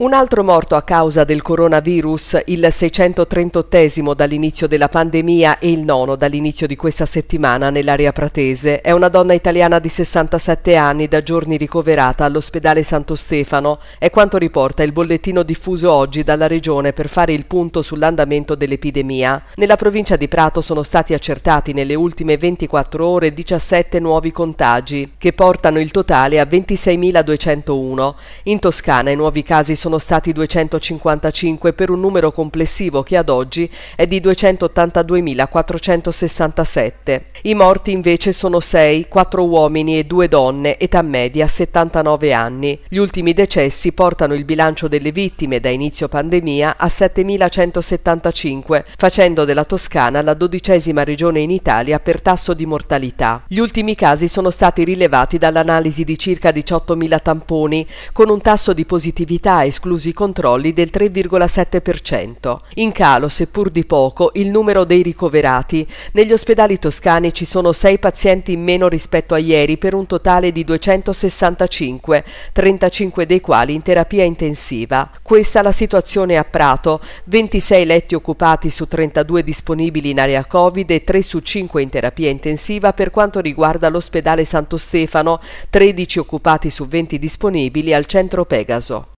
Un altro morto a causa del coronavirus, il 638 dall'inizio della pandemia e il nono dall'inizio di questa settimana nell'area pratese, è una donna italiana di 67 anni da giorni ricoverata all'ospedale Santo Stefano, è quanto riporta il bollettino diffuso oggi dalla regione per fare il punto sull'andamento dell'epidemia. Nella provincia di Prato sono stati accertati nelle ultime 24 ore 17 nuovi contagi, che portano il totale a 26.201. In Toscana i nuovi casi sono sono stati 255 per un numero complessivo che ad oggi è di 282.467. I morti invece sono 6, 4 uomini e 2 donne, età media 79 anni. Gli ultimi decessi portano il bilancio delle vittime da inizio pandemia a 7.175, facendo della Toscana la dodicesima regione in Italia per tasso di mortalità. Gli ultimi casi sono stati rilevati dall'analisi di circa 18.000 tamponi, con un tasso di positività e esclusi i controlli, del 3,7%. In calo, seppur di poco, il numero dei ricoverati. Negli ospedali toscani ci sono 6 pazienti in meno rispetto a ieri per un totale di 265, 35 dei quali in terapia intensiva. Questa la situazione a Prato, 26 letti occupati su 32 disponibili in area Covid e 3 su 5 in terapia intensiva per quanto riguarda l'ospedale Santo Stefano, 13 occupati su 20 disponibili al centro Pegaso.